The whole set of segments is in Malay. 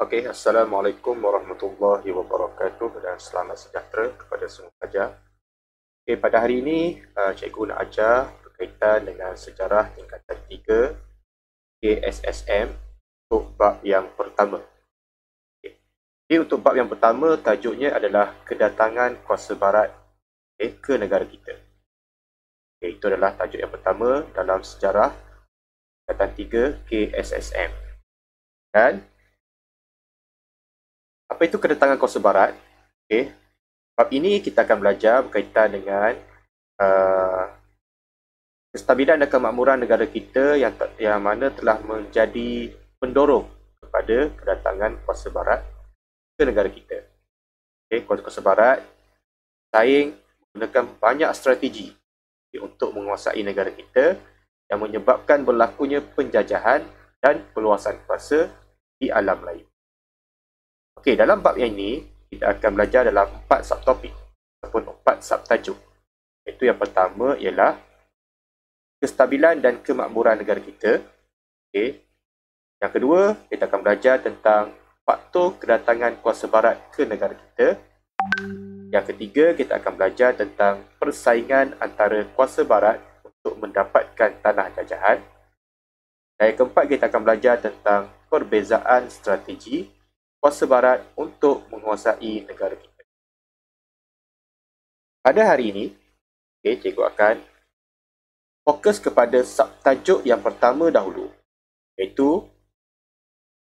Okey, Assalamualaikum warahmatullahi wabarakatuh dan selamat sejahtera kepada semua pelajar. Okey, pada hari ini uh, cikgu nak ajar berkaitan dengan sejarah tingkatan 3 KSSM untuk bab yang pertama. Okey. Okay, untuk bab yang pertama tajuknya adalah kedatangan kuasa barat okay, eh, ke negara kita. Okay, itu adalah tajuk yang pertama dalam sejarah tingkatan 3 KSSM. Dan apa itu kedatangan kuasa barat okey bab ini kita akan belajar berkaitan dengan uh, kestabilan dan kemakmuran negara kita yang yang mana telah menjadi pendorong kepada kedatangan kuasa barat ke negara kita okey kuasa-kuasa barat saing menggunakan banyak strategi okay, untuk menguasai negara kita yang menyebabkan berlakunya penjajahan dan peluasan kuasa di alam lain. Okey, dalam bab yang ini, kita akan belajar dalam empat subtopik ataupun empat subtajuk. Itu yang pertama ialah kestabilan dan kemakmuran negara kita. Okey. Yang kedua, kita akan belajar tentang faktor kedatangan kuasa barat ke negara kita. Yang ketiga, kita akan belajar tentang persaingan antara kuasa barat untuk mendapatkan tanah jajahan. Dan yang keempat, kita akan belajar tentang perbezaan strategi kuasa barat untuk menguasai negara kita. Pada hari ini, okay, cikgu akan fokus kepada subtajuk yang pertama dahulu, iaitu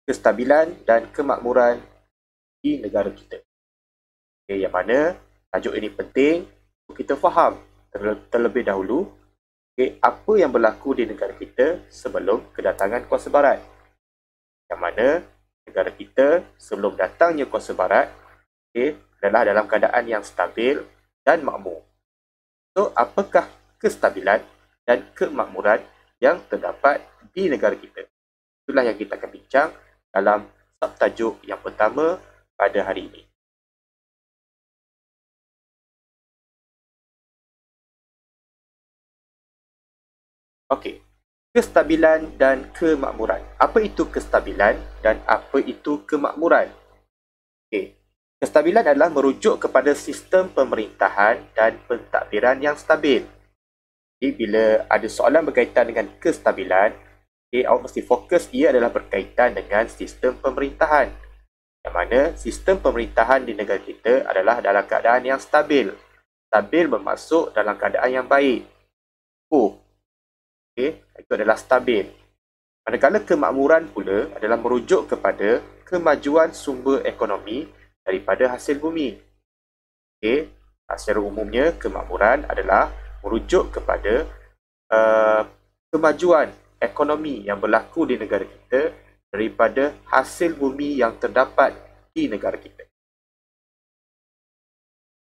kestabilan dan kemakmuran di negara kita. Okay, yang mana tajuk ini penting untuk kita faham terlebih dahulu okay, apa yang berlaku di negara kita sebelum kedatangan kuasa barat. Yang mana negara kita sebelum datangnya kuasa barat okay, adalah dalam keadaan yang stabil dan makmur. So, apakah kestabilan dan kemakmuran yang terdapat di negara kita? Itulah yang kita akan bincang dalam subtajuk yang pertama pada hari ini. Okey, kestabilan dan kemakmuran. Apa itu kestabilan dan apa itu kemakmuran? Okey. Kestabilan adalah merujuk kepada sistem pemerintahan dan pentadbiran yang stabil. Jadi bila ada soalan berkaitan dengan kestabilan, okay, awak mesti fokus ia adalah berkaitan dengan sistem pemerintahan. Yang mana sistem pemerintahan di negara kita adalah dalam keadaan yang stabil. Stabil bermaksud dalam keadaan yang baik. Oh. okay itu adalah stabil. Manakala kemakmuran pula adalah merujuk kepada kemajuan sumber ekonomi daripada hasil bumi. Okey, secara umumnya kemakmuran adalah merujuk kepada uh, kemajuan ekonomi yang berlaku di negara kita daripada hasil bumi yang terdapat di negara kita.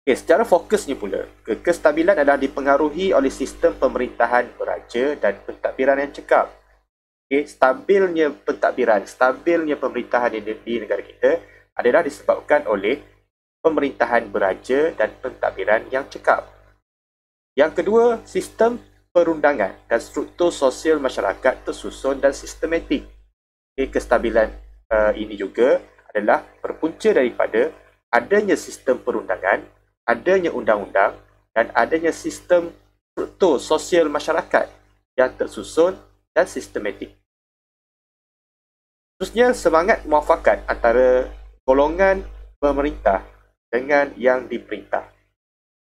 Okay, secara fokusnya pula, kestabilan adalah dipengaruhi oleh sistem pemerintahan beraja dan pentadbiran yang cekap. Okay, stabilnya pentadbiran, stabilnya pemerintahan di, di negara kita adalah disebabkan oleh pemerintahan beraja dan pentadbiran yang cekap. Yang kedua, sistem perundangan dan struktur sosial masyarakat tersusun dan sistematik. Okay, kestabilan uh, ini juga adalah berpunca daripada adanya sistem perundangan adanya undang-undang dan adanya sistem struktur sosial masyarakat yang tersusun dan sistematik. Khususnya semangat muafakat antara golongan pemerintah dengan yang diperintah.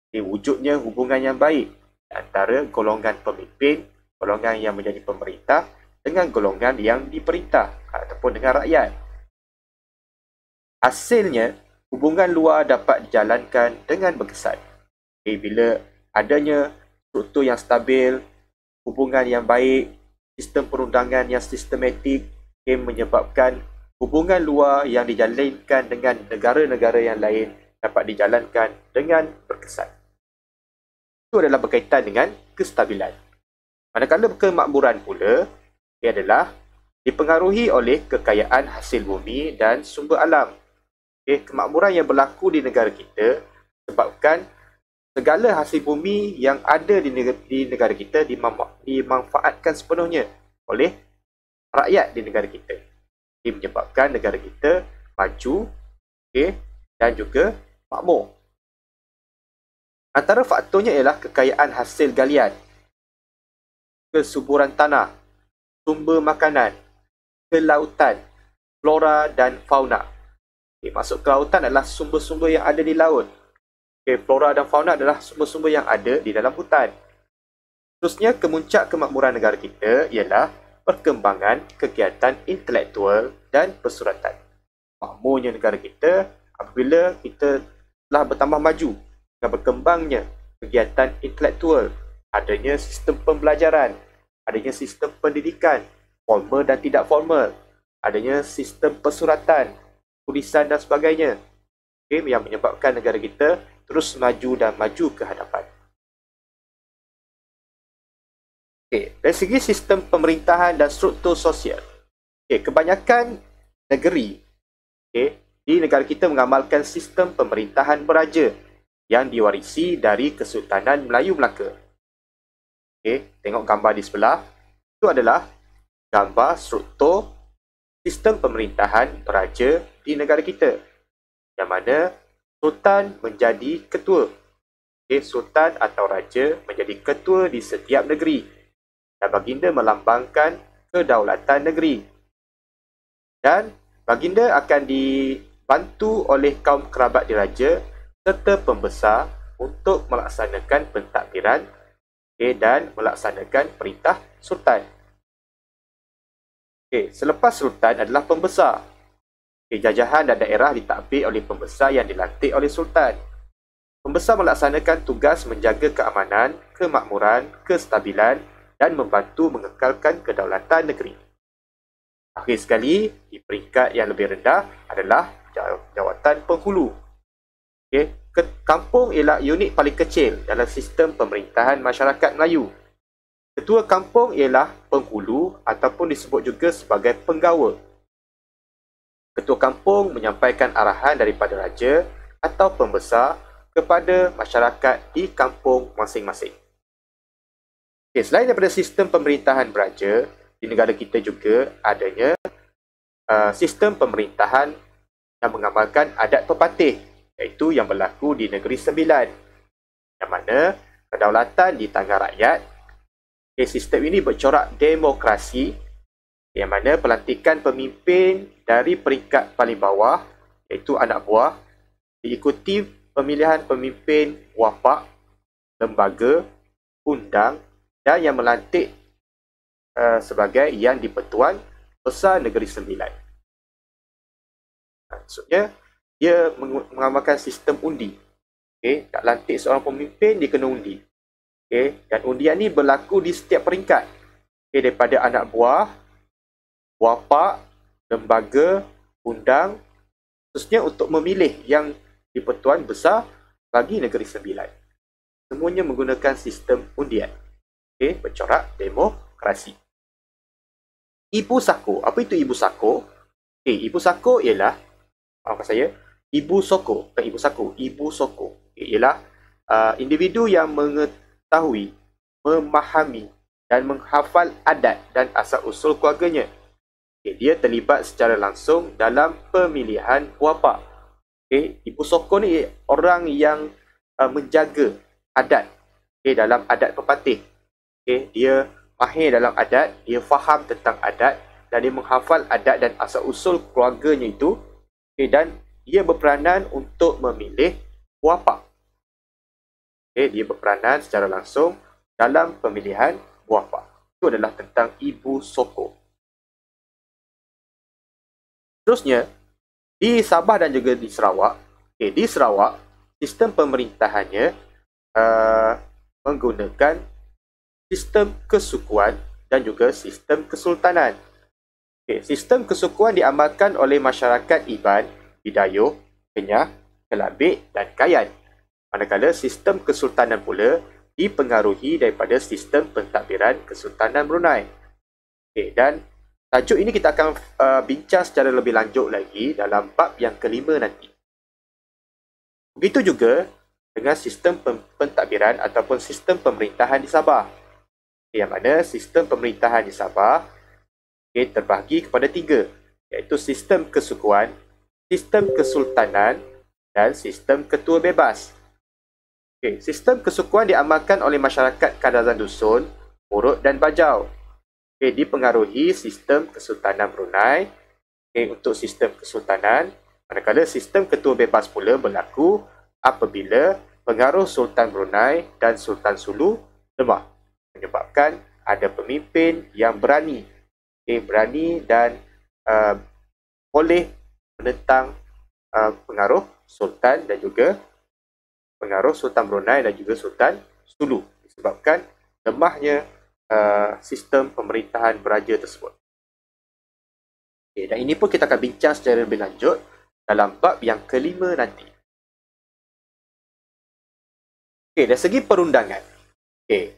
Ini wujudnya hubungan yang baik antara golongan pemimpin, golongan yang menjadi pemerintah dengan golongan yang diperintah ataupun dengan rakyat. Hasilnya, hubungan luar dapat dijalankan dengan berkesan. Okay, eh, bila adanya struktur yang stabil, hubungan yang baik, sistem perundangan yang sistematik okay, menyebabkan hubungan luar yang dijalankan dengan negara-negara yang lain dapat dijalankan dengan berkesan. Itu adalah berkaitan dengan kestabilan. Manakala kemakmuran pula, ia adalah dipengaruhi oleh kekayaan hasil bumi dan sumber alam okay, eh, kemakmuran yang berlaku di negara kita sebabkan segala hasil bumi yang ada di negara, di negara kita dimanfaatkan sepenuhnya oleh rakyat di negara kita. Ini menyebabkan negara kita maju okay, dan juga makmur. Antara faktornya ialah kekayaan hasil galian, kesuburan tanah, sumber makanan, kelautan, flora dan fauna. Okay, masuk ke adalah sumber-sumber yang ada di laut. Okay, flora dan fauna adalah sumber-sumber yang ada di dalam hutan. Terusnya kemuncak kemakmuran negara kita ialah perkembangan kegiatan intelektual dan persuratan. Makmurnya negara kita apabila kita telah bertambah maju dengan berkembangnya kegiatan intelektual, adanya sistem pembelajaran, adanya sistem pendidikan, formal dan tidak formal, adanya sistem persuratan, tulisan dan sebagainya okay, yang menyebabkan negara kita terus maju dan maju ke hadapan. Okay, dari segi sistem pemerintahan dan struktur sosial, okay, kebanyakan negeri okay, di negara kita mengamalkan sistem pemerintahan beraja yang diwarisi dari Kesultanan Melayu Melaka. Okay, tengok gambar di sebelah. Itu adalah gambar struktur sistem pemerintahan peraja di negara kita yang mana sultan menjadi ketua. Okay, sultan atau raja menjadi ketua di setiap negeri dan baginda melambangkan kedaulatan negeri. Dan baginda akan dibantu oleh kaum kerabat diraja serta pembesar untuk melaksanakan pentadbiran okay, dan melaksanakan perintah sultan. Okey, selepas sultan adalah pembesar. Okey, jajahan dan daerah ditakbir oleh pembesar yang dilantik oleh sultan. Pembesar melaksanakan tugas menjaga keamanan, kemakmuran, kestabilan dan membantu mengekalkan kedaulatan negeri. Akhir sekali, di peringkat yang lebih rendah adalah jawatan penghulu. Okey, kampung ialah unit paling kecil dalam sistem pemerintahan masyarakat Melayu. Ketua kampung ialah penghulu ataupun disebut juga sebagai penggawa. Ketua kampung menyampaikan arahan daripada raja atau pembesar kepada masyarakat di kampung masing-masing. Okay, selain daripada sistem pemerintahan beraja, di negara kita juga adanya uh, sistem pemerintahan yang mengamalkan adat pepatih iaitu yang berlaku di negeri sembilan yang mana kedaulatan di tangan rakyat okay, sistem ini bercorak demokrasi yang mana pelantikan pemimpin dari peringkat paling bawah iaitu anak buah diikuti pemilihan pemimpin wapak, lembaga, undang dan yang melantik uh, sebagai yang dipertuan Besar Negeri Sembilan. Ha, maksudnya, dia mengamalkan sistem undi. Okay, tak lantik seorang pemimpin, dia kena undi. Okay. Dan undian ni berlaku di setiap peringkat. Okay. Daripada anak buah, wapak, lembaga, undang. Khususnya untuk memilih yang dipertuan besar bagi negeri sembilan. Semuanya menggunakan sistem undian. Okay. Bercorak demokrasi. Ibu Sako. Apa itu Ibu Sako? Okay. Ibu Sako ialah, maafkan saya, Ibu Soko. Bukan Ibu Sako. Ibu Soko. Okay. Ialah uh, individu yang mengetahui mengetahui, memahami dan menghafal adat dan asal-usul keluarganya. Okay, dia terlibat secara langsung dalam pemilihan wapak. Okay, ibu sokong ni orang yang uh, menjaga adat okay, dalam adat pepatih. Okay, dia mahir dalam adat, dia faham tentang adat dan dia menghafal adat dan asal-usul keluarganya itu okay, dan dia berperanan untuk memilih wapak okay, dia berperanan secara langsung dalam pemilihan wafa. Itu adalah tentang ibu soko. Terusnya, di Sabah dan juga di Sarawak, okay, di Sarawak, sistem pemerintahannya uh, menggunakan sistem kesukuan dan juga sistem kesultanan. Okay, sistem kesukuan diamalkan oleh masyarakat Iban, Bidayuh, Kenyah, Kelabik dan Kayan Manakala sistem kesultanan pula dipengaruhi daripada sistem pentadbiran kesultanan Brunei. Okay, dan tajuk ini kita akan uh, bincang secara lebih lanjut lagi dalam bab yang kelima nanti. Begitu juga dengan sistem pentadbiran ataupun sistem pemerintahan di Sabah. Okay, yang mana sistem pemerintahan di Sabah okay, terbahagi kepada tiga iaitu sistem kesukuan, sistem kesultanan dan sistem ketua bebas. Okay, sistem kesukuan diamalkan oleh masyarakat Kadazan Dusun, Murut dan Bajau. Okay, dipengaruhi sistem Kesultanan Brunei. Okay, untuk sistem kesultanan, manakala sistem ketua bebas pula berlaku apabila pengaruh Sultan Brunei dan Sultan Sulu lemah menyebabkan ada pemimpin yang berani okay, berani dan uh, boleh menentang uh, pengaruh Sultan dan juga pengaruh Sultan Brunei dan juga Sultan Sulu disebabkan lemahnya uh, sistem pemerintahan beraja tersebut. Okay, dan ini pun kita akan bincang secara lebih lanjut dalam bab yang kelima nanti. Okay, dari segi perundangan. Okay.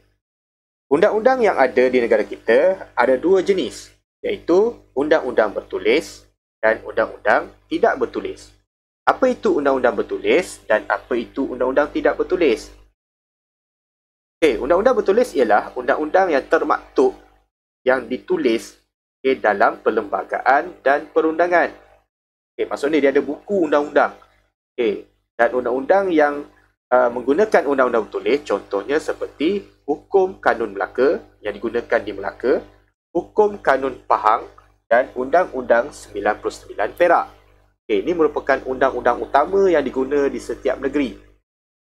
Undang-undang yang ada di negara kita ada dua jenis iaitu undang-undang bertulis dan undang-undang tidak bertulis. Apa itu undang-undang bertulis dan apa itu undang-undang tidak bertulis? Okey, undang-undang bertulis ialah undang-undang yang termaktub yang ditulis okay, dalam perlembagaan dan perundangan. Okey, maksudnya dia ada buku undang-undang. Okey, dan undang-undang yang uh, menggunakan undang-undang bertulis contohnya seperti hukum kanun Melaka yang digunakan di Melaka, hukum kanun Pahang dan undang-undang 99 Perak. Okay, ini merupakan undang-undang utama yang diguna di setiap negeri.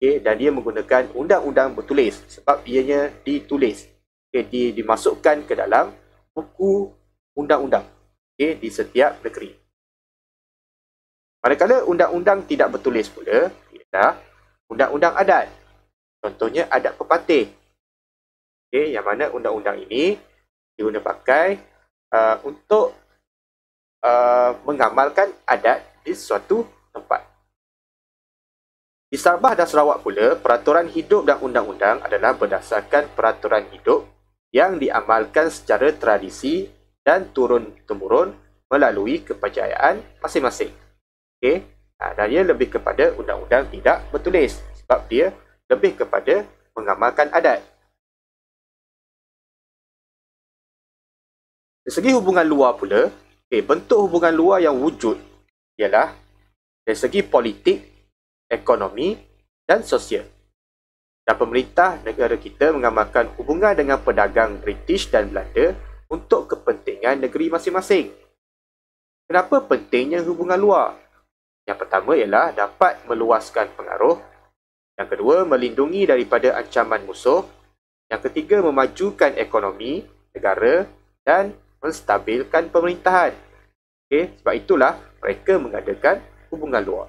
Okay, dan dia menggunakan undang-undang bertulis sebab ianya ditulis. Okay, di, dimasukkan ke dalam buku undang-undang okay, di setiap negeri. Manakala undang-undang tidak bertulis pula, ialah undang-undang adat. Contohnya adat pepatih. Okay, yang mana undang-undang ini digunakan pakai uh, untuk uh, mengamalkan adat di suatu tempat. Di Sabah dan Sarawak pula, peraturan hidup dan undang-undang adalah berdasarkan peraturan hidup yang diamalkan secara tradisi dan turun-temurun melalui kepercayaan masing-masing. Okey, ha, dan ia lebih kepada undang-undang tidak bertulis sebab dia lebih kepada mengamalkan adat. Dari segi hubungan luar pula, Okay, bentuk hubungan luar yang wujud ialah dari segi politik, ekonomi dan sosial. Dan pemerintah negara kita mengamalkan hubungan dengan pedagang British dan Belanda untuk kepentingan negeri masing-masing. Kenapa pentingnya hubungan luar? Yang pertama ialah dapat meluaskan pengaruh. Yang kedua, melindungi daripada ancaman musuh. Yang ketiga, memajukan ekonomi, negara dan menstabilkan pemerintahan. Okay, sebab itulah mereka mengadakan hubungan luar.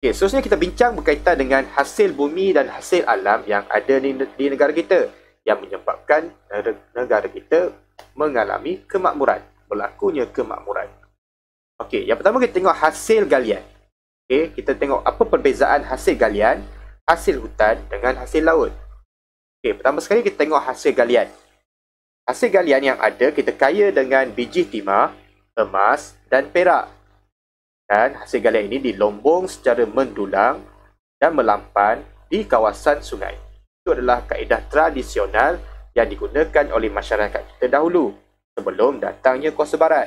Okay, seterusnya kita bincang berkaitan dengan hasil bumi dan hasil alam yang ada di, di negara kita yang menyebabkan negara kita mengalami kemakmuran, berlakunya kemakmuran. Okey, yang pertama kita tengok hasil galian. Okey, kita tengok apa perbezaan hasil galian, hasil hutan dengan hasil laut. Okey, pertama sekali kita tengok hasil galian. Hasil galian yang ada kita kaya dengan biji timah, emas dan perak. Dan hasil galian ini dilombong secara mendulang dan melampan di kawasan sungai. Itu adalah kaedah tradisional yang digunakan oleh masyarakat kita dahulu sebelum datangnya kuasa barat.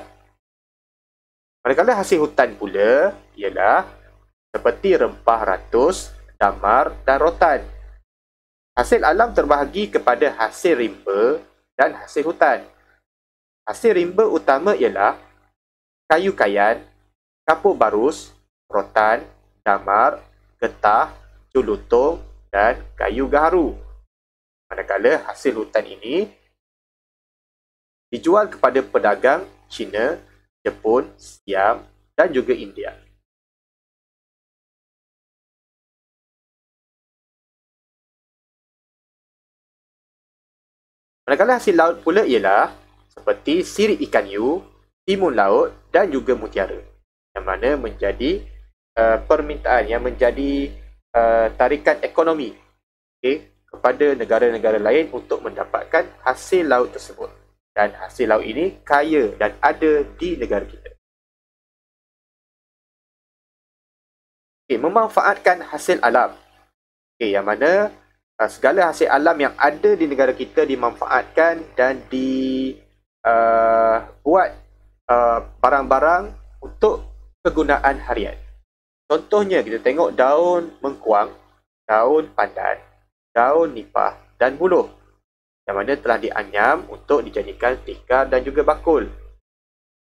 Manakala hasil hutan pula ialah seperti rempah ratus, damar dan rotan. Hasil alam terbahagi kepada hasil rimba dan hasil hutan. Hasil rimba utama ialah kayu kayan, kapur barus, rotan, damar, getah, julutong dan kayu gaharu. Manakala hasil hutan ini dijual kepada pedagang China, Jepun, Siam dan juga India. Manakala hasil laut pula ialah seperti sirip ikan yu, timun laut dan juga mutiara yang mana menjadi uh, permintaan yang menjadi uh, tarikan ekonomi okay, kepada negara-negara lain untuk mendapatkan hasil laut tersebut dan hasil laut ini kaya dan ada di negara kita. Okay, memanfaatkan hasil alam okay, yang mana uh, segala hasil alam yang ada di negara kita dimanfaatkan dan di uh, buat uh, barang-barang untuk kegunaan harian. Contohnya kita tengok daun mengkuang, daun pandan, daun nipah dan buluh yang mana telah dianyam untuk dijadikan tikar dan juga bakul.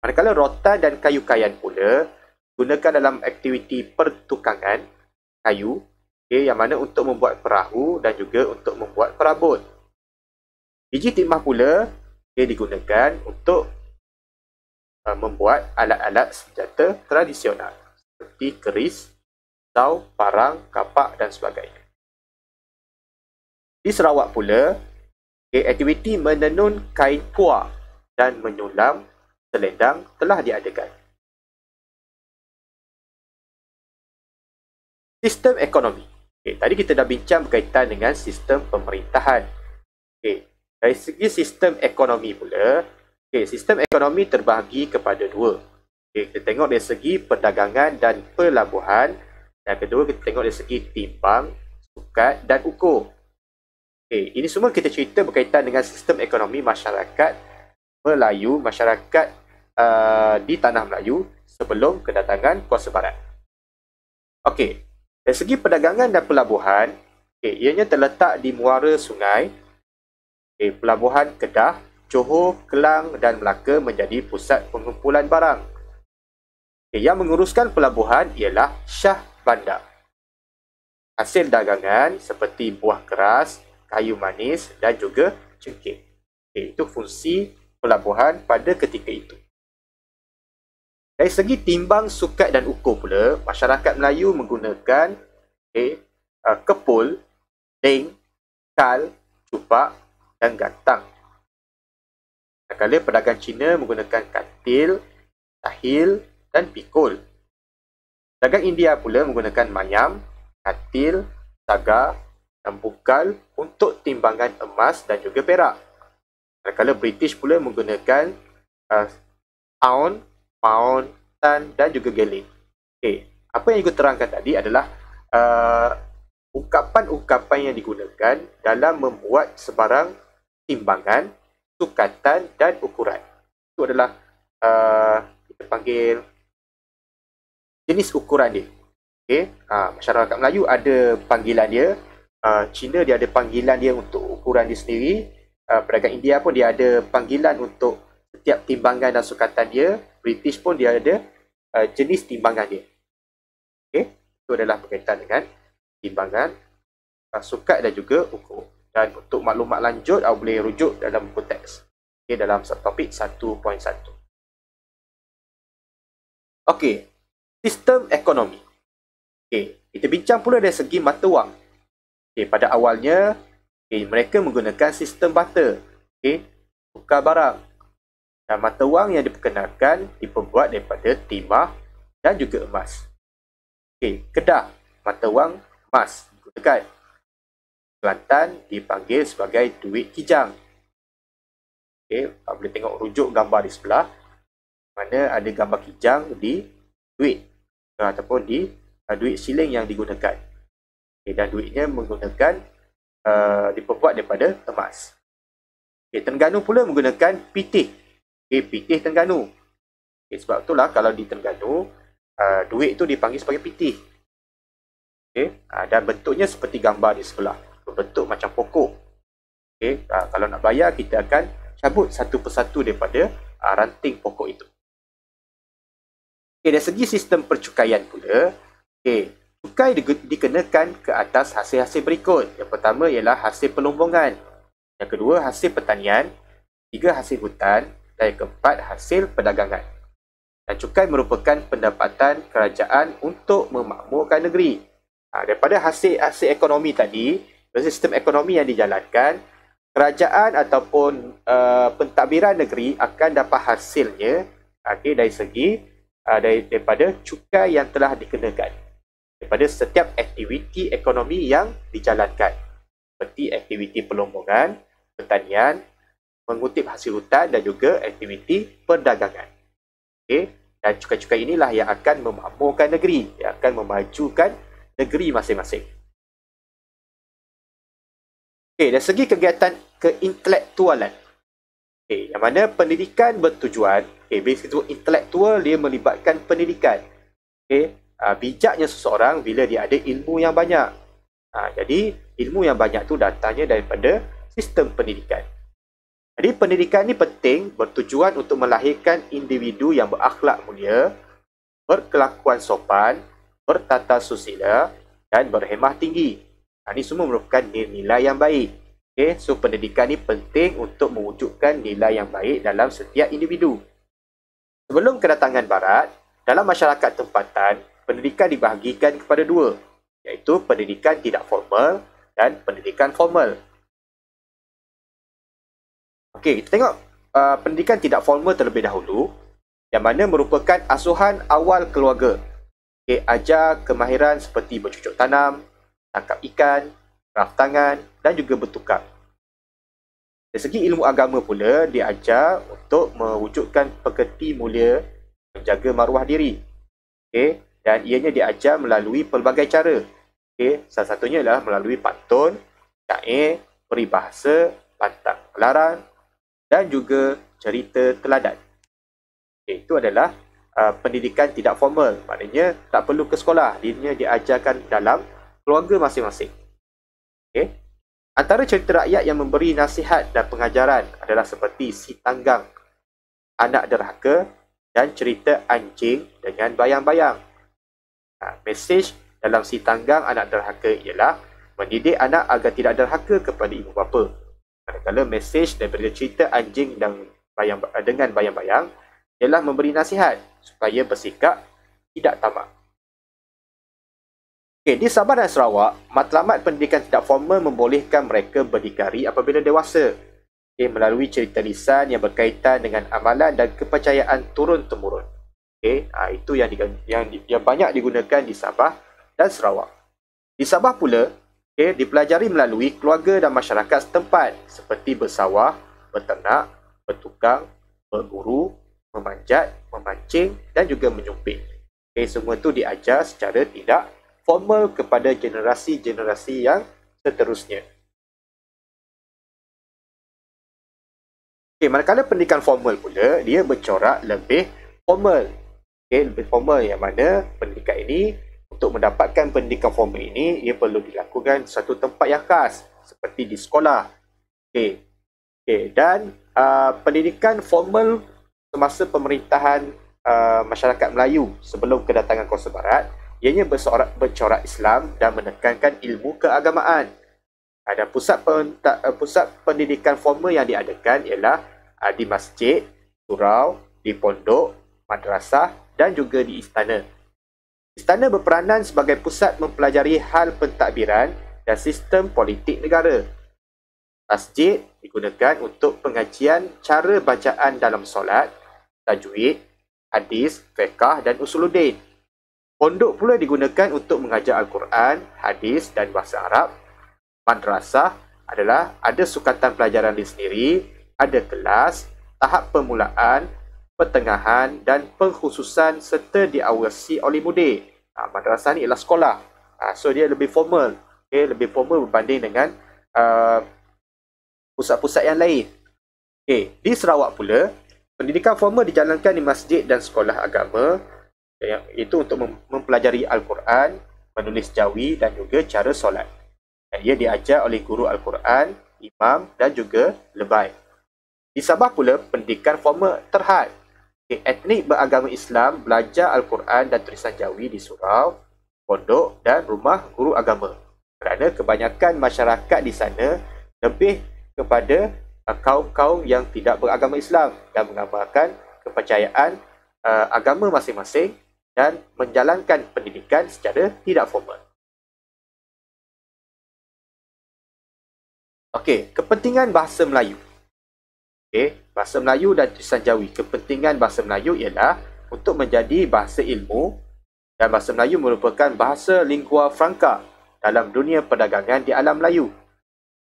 Manakala rotan dan kayu kayan pula gunakan dalam aktiviti pertukangan kayu okay, yang mana untuk membuat perahu dan juga untuk membuat perabot. Biji timah pula okay, digunakan untuk uh, membuat alat-alat senjata tradisional seperti keris, saw, parang, kapak dan sebagainya. Di Sarawak pula, okay, aktiviti menenun kain kuah dan menyulam selendang telah diadakan. Sistem ekonomi Okay, tadi kita dah bincang berkaitan dengan sistem pemerintahan. Okay, dari segi sistem ekonomi pula, okay, sistem ekonomi terbahagi kepada dua. Okay, kita tengok dari segi perdagangan dan pelabuhan. Dan kedua, kita tengok dari segi timbang, sukat dan ukur. Okay, ini semua kita cerita berkaitan dengan sistem ekonomi masyarakat Melayu, masyarakat uh, di tanah Melayu sebelum kedatangan kuasa barat. Okey, dari segi perdagangan dan pelabuhan, okay, ianya terletak di muara sungai. Okay, pelabuhan Kedah, Johor, Kelang dan Melaka menjadi pusat pengumpulan barang. Okay, yang menguruskan pelabuhan ialah Shah Bandar. Hasil dagangan seperti buah keras, kayu manis dan juga cengkeh. Okay, itu fungsi pelabuhan pada ketika itu. Dari segi timbang, sukat dan ukur pula, masyarakat Melayu menggunakan okay, eh, uh, kepul, ring, kal, cupak dan gantang. Sekali pedagang Cina menggunakan katil, tahil dan pikul. Pedagang India pula menggunakan mayam, katil, saga dan bukal untuk timbangan emas dan juga perak. Sekali British pula menggunakan uh, ounce, Mountain dan juga Galen. Okey, apa yang ikut terangkan tadi adalah uh, ungkapan-ungkapan yang digunakan dalam membuat sebarang timbangan, sukatan dan ukuran. Itu adalah uh, kita panggil jenis ukuran dia. Okey, uh, masyarakat Melayu ada panggilan dia, uh, Cina dia ada panggilan dia untuk ukuran dia sendiri, uh, pedagang India pun dia ada panggilan untuk setiap timbangan dan sukatan dia British pun dia ada uh, jenis timbangan dia. Okey, itu adalah berkaitan dengan timbangan pasukan uh, dan juga ukur. Dan untuk maklumat lanjut, awak boleh rujuk dalam buku teks. Okey, dalam subtopik 1.1. Okey, sistem ekonomi. Okey, kita bincang pula dari segi mata wang. Okey, pada awalnya, okay, mereka menggunakan sistem barter. Okey, tukar barang dan mata wang yang diperkenalkan diperbuat daripada timah dan juga emas. Okey, Kedah, mata wang emas digunakan. Kelantan dipanggil sebagai duit kijang. Okey, boleh tengok rujuk gambar di sebelah mana ada gambar kijang di duit ataupun di uh, duit siling yang digunakan. Okay, dan duitnya menggunakan uh, diperbuat daripada emas. Okay, Terengganu pula menggunakan pitik Okay, pitih Tengganu. Okay, eh, sebab itulah kalau di Tengganu, uh, duit itu dipanggil sebagai pitih. Okay, uh, ah, dan bentuknya seperti gambar di sebelah. Bentuk macam pokok. Okay, uh, ah, kalau nak bayar, kita akan cabut satu persatu daripada uh, ranting pokok itu. Okay, dari segi sistem percukaian pula, okay, cukai di dikenakan ke atas hasil-hasil berikut. Yang pertama ialah hasil pelombongan. Yang kedua, hasil pertanian. Tiga, hasil hutan dan yang keempat hasil perdagangan. Dan cukai merupakan pendapatan kerajaan untuk memakmurkan negeri. Ha, daripada hasil hasil ekonomi tadi, sistem ekonomi yang dijalankan, kerajaan ataupun uh, pentadbiran negeri akan dapat hasilnya okay, dari segi uh, dari, daripada cukai yang telah dikenakan daripada setiap aktiviti ekonomi yang dijalankan seperti aktiviti pelombongan, pertanian, mengutip hasil hutan dan juga aktiviti perdagangan. Okey, dan cukai-cukai inilah yang akan memakmurkan negeri, yang akan memajukan negeri masing-masing. Okey, dari segi kegiatan keintelektualan. Okey, yang mana pendidikan bertujuan, okey, basic itu intelektual dia melibatkan pendidikan. Okey, uh, bijaknya seseorang bila dia ada ilmu yang banyak. Uh, jadi ilmu yang banyak tu datangnya daripada sistem pendidikan. Jadi pendidikan ini penting bertujuan untuk melahirkan individu yang berakhlak mulia, berkelakuan sopan, bertata susila dan berhemah tinggi. Ini semua merupakan nilai yang baik. Okay, so pendidikan ini penting untuk mewujudkan nilai yang baik dalam setiap individu. Sebelum kedatangan Barat, dalam masyarakat tempatan, pendidikan dibahagikan kepada dua, iaitu pendidikan tidak formal dan pendidikan formal. Okey, kita tengok uh, pendidikan tidak formal terlebih dahulu yang mana merupakan asuhan awal keluarga. Okey, ajar kemahiran seperti bercucuk tanam, tangkap ikan, raf tangan dan juga bertukar. Dari segi ilmu agama pula, diajar untuk mewujudkan pekerti mulia menjaga maruah diri. Okey, dan ianya diajar melalui pelbagai cara. Okey, salah satunya adalah melalui pantun, syair, peribahasa, pantang larang dan juga cerita teladan. Okay, itu adalah uh, pendidikan tidak formal. Maknanya tak perlu ke sekolah. dia diajarkan dalam keluarga masing-masing. Okay. Antara cerita rakyat yang memberi nasihat dan pengajaran adalah seperti Si Tanggang, Anak Derhaka dan cerita Anjing dengan Bayang-Bayang. Ha, Mesej dalam Si Tanggang, Anak Derhaka ialah mendidik anak agar tidak derhaka kepada ibu bapa. Kadang-kadang mesej daripada cerita anjing dan bayang, dengan bayang-bayang ialah memberi nasihat supaya bersikap tidak tamak. Okay, di Sabah dan Sarawak, matlamat pendidikan tidak formal membolehkan mereka berdikari apabila dewasa okay, melalui cerita lisan yang berkaitan dengan amalan dan kepercayaan turun-temurun. Okay, ha, itu yang, yang, yang banyak digunakan di Sabah dan Sarawak. Di Sabah pula, okay, dipelajari melalui keluarga dan masyarakat setempat seperti bersawah, berternak, bertukang, berburu, memanjat, memancing dan juga menyumpit. Okay, semua itu diajar secara tidak formal kepada generasi-generasi yang seterusnya. Okay, manakala pendidikan formal pula, dia bercorak lebih formal. Okay, lebih formal yang mana pendidikan ini untuk mendapatkan pendidikan formal ini, ia perlu dilakukan di satu tempat yang khas seperti di sekolah. Okey. Okey, dan uh, pendidikan formal semasa pemerintahan uh, masyarakat Melayu sebelum kedatangan kuasa barat ianya bersorak bercorak Islam dan menekankan ilmu keagamaan. Ada pusat pen, ta, uh, pusat pendidikan formal yang diadakan ialah uh, di masjid, surau, di pondok, madrasah dan juga di istana. Istana berperanan sebagai pusat mempelajari hal pentadbiran dan sistem politik negara. Masjid digunakan untuk pengajian cara bacaan dalam solat, tajwid, hadis, fiqah dan usuluddin. Pondok pula digunakan untuk mengajar Al-Quran, hadis dan bahasa Arab. Madrasah adalah ada sukatan pelajaran di sendiri, ada kelas, tahap permulaan, pertengahan dan pengkhususan serta diawasi oleh mudir. Ha, ah, madrasah ni ialah sekolah. Ha, so dia lebih formal. Okay, lebih formal berbanding dengan uh, pusat-pusat yang lain. Okay, di Sarawak pula, pendidikan formal dijalankan di masjid dan sekolah agama itu untuk mempelajari Al-Quran, menulis jawi dan juga cara solat. Dan ia diajar oleh guru Al-Quran, imam dan juga lebai. Di Sabah pula, pendidikan formal terhad etnik beragama Islam belajar Al-Quran dan tulisan Jawi di surau, pondok dan rumah guru agama. Kerana kebanyakan masyarakat di sana lebih kepada uh, kaum-kaum yang tidak beragama Islam dan mengamalkan kepercayaan uh, agama masing-masing dan menjalankan pendidikan secara tidak formal. Okey, kepentingan bahasa Melayu. Okay. Bahasa Melayu dan tulisan Jawi. Kepentingan bahasa Melayu ialah untuk menjadi bahasa ilmu dan bahasa Melayu merupakan bahasa lingua franca dalam dunia perdagangan di alam Melayu.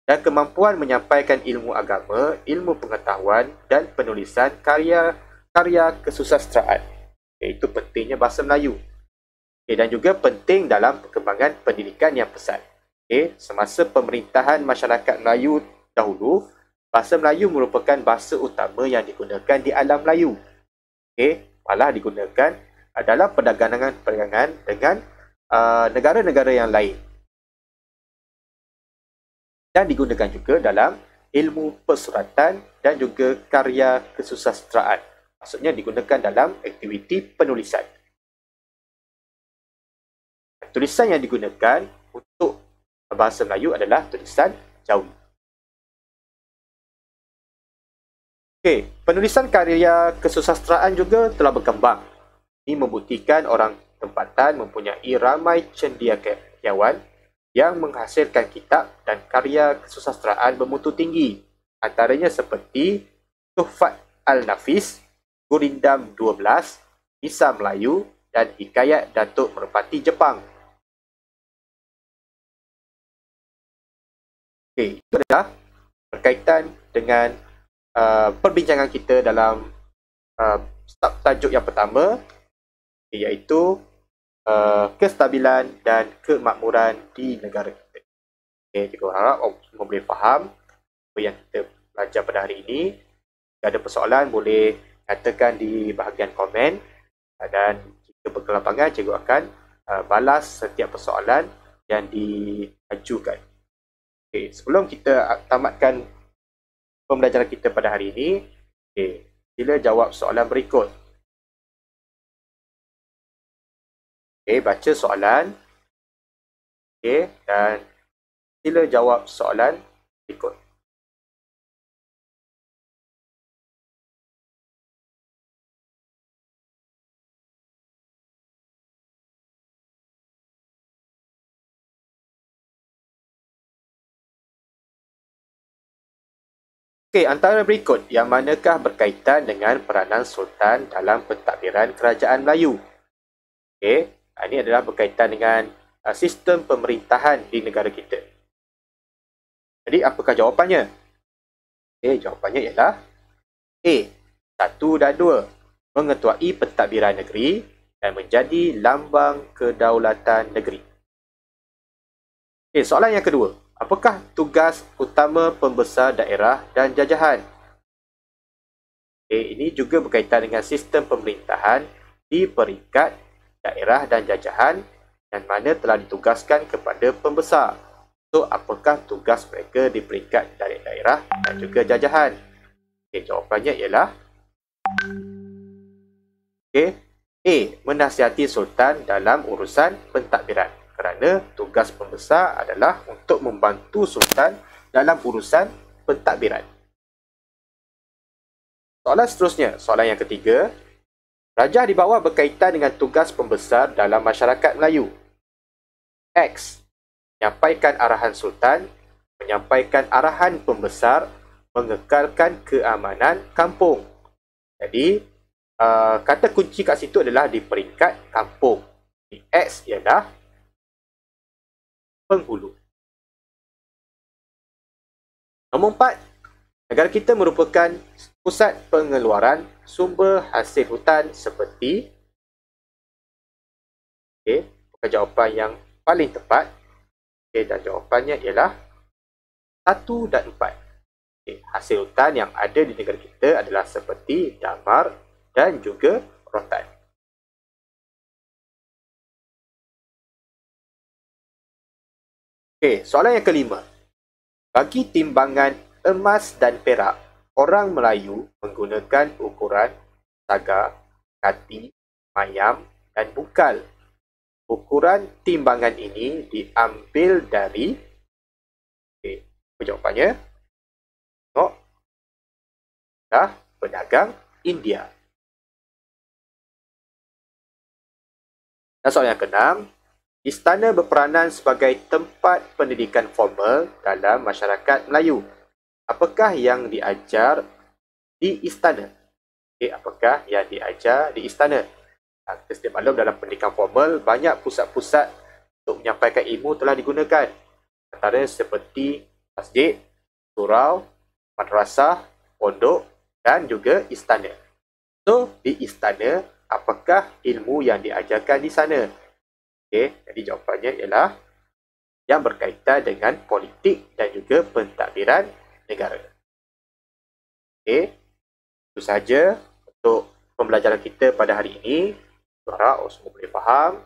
Dan kemampuan menyampaikan ilmu agama, ilmu pengetahuan dan penulisan karya karya kesusastraan. Okay, itu pentingnya bahasa Melayu. Okay, dan juga penting dalam perkembangan pendidikan yang pesat. Okay, semasa pemerintahan masyarakat Melayu dahulu, Bahasa Melayu merupakan bahasa utama yang digunakan di alam Melayu. Okey, malah digunakan uh, dalam perdagangan-perdagangan dengan uh, negara-negara yang lain. Dan digunakan juga dalam ilmu persuratan dan juga karya kesusasteraan. Maksudnya digunakan dalam aktiviti penulisan. Tulisan yang digunakan untuk bahasa Melayu adalah tulisan Jawi. Okey, penulisan karya kesusastraan juga telah berkembang. Ini membuktikan orang tempatan mempunyai ramai cendekiawan yang menghasilkan kitab dan karya kesusastraan bermutu tinggi. Antaranya seperti Tuhfat Al-Nafis, Gurindam 12, Kisah Melayu dan Hikayat Datuk Merpati Jepang. Okey, itu adalah berkaitan dengan uh, perbincangan kita dalam uh, tajuk yang pertama iaitu uh, kestabilan dan kemakmuran di negara kita. Okay, kita harap oh, semua boleh faham apa yang kita belajar pada hari ini. Jika ada persoalan boleh katakan di bahagian komen dan jika berkelapangan cikgu akan uh, balas setiap persoalan yang diajukan. Okay, sebelum kita tamatkan pembelajaran kita pada hari ini. Okey, sila jawab soalan berikut. Okey, baca soalan. Okey, dan sila jawab soalan berikut. Okey, antara berikut yang manakah berkaitan dengan peranan sultan dalam pentadbiran kerajaan Melayu? Okey, ha, ini adalah berkaitan dengan ha, sistem pemerintahan di negara kita. Jadi, apakah jawapannya? Okey, jawapannya ialah A. Satu dan dua, mengetuai pentadbiran negeri dan menjadi lambang kedaulatan negeri. Okey, soalan yang kedua. Apakah tugas utama pembesar daerah dan jajahan? Okay, eh, ini juga berkaitan dengan sistem pemerintahan di peringkat daerah dan jajahan dan mana telah ditugaskan kepada pembesar. So, apakah tugas mereka di peringkat dari daerah dan juga jajahan? Okay, jawapannya ialah okay, A. Menasihati Sultan dalam urusan pentadbiran kerana tugas pembesar adalah untuk membantu sultan dalam urusan pentadbiran. Soalan seterusnya, soalan yang ketiga, raja di bawah berkaitan dengan tugas pembesar dalam masyarakat Melayu. X. Menyampaikan arahan sultan, menyampaikan arahan pembesar mengekalkan keamanan kampung. Jadi, uh, kata kunci kat situ adalah di peringkat kampung. Di X ialah penghulu. Nombor empat, negara kita merupakan pusat pengeluaran sumber hasil hutan seperti Okey, bukan jawapan yang paling tepat. Okey, dan jawapannya ialah satu dan empat. Okay, hasil hutan yang ada di negara kita adalah seperti damar dan juga rotan. Okey, soalan yang kelima. Bagi timbangan emas dan perak, orang Melayu menggunakan ukuran saga, kati, mayam dan bukal. Ukuran timbangan ini diambil dari Okey, apa jawapannya? Tengok. Dah, pedagang India. Dan soalan yang keenam, Istana berperanan sebagai tempat pendidikan formal dalam masyarakat Melayu. Apakah yang diajar di istana? Okay, eh, apakah yang diajar di istana? Ah, kita setiap maklum dalam pendidikan formal, banyak pusat-pusat untuk menyampaikan ilmu telah digunakan. Antara seperti masjid, surau, madrasah, pondok dan juga istana. So, di istana, apakah ilmu yang diajarkan di sana? Okay, jadi jawapannya ialah yang berkaitan dengan politik dan juga pentadbiran negara. Okay, itu sahaja untuk pembelajaran kita pada hari ini. Harap semua boleh faham.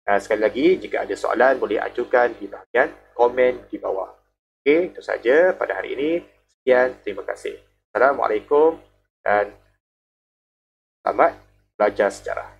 Dan sekali lagi, jika ada soalan boleh ajukan di bahagian komen di bawah. Okay, itu sahaja pada hari ini. Sekian, terima kasih. Assalamualaikum dan selamat belajar sejarah.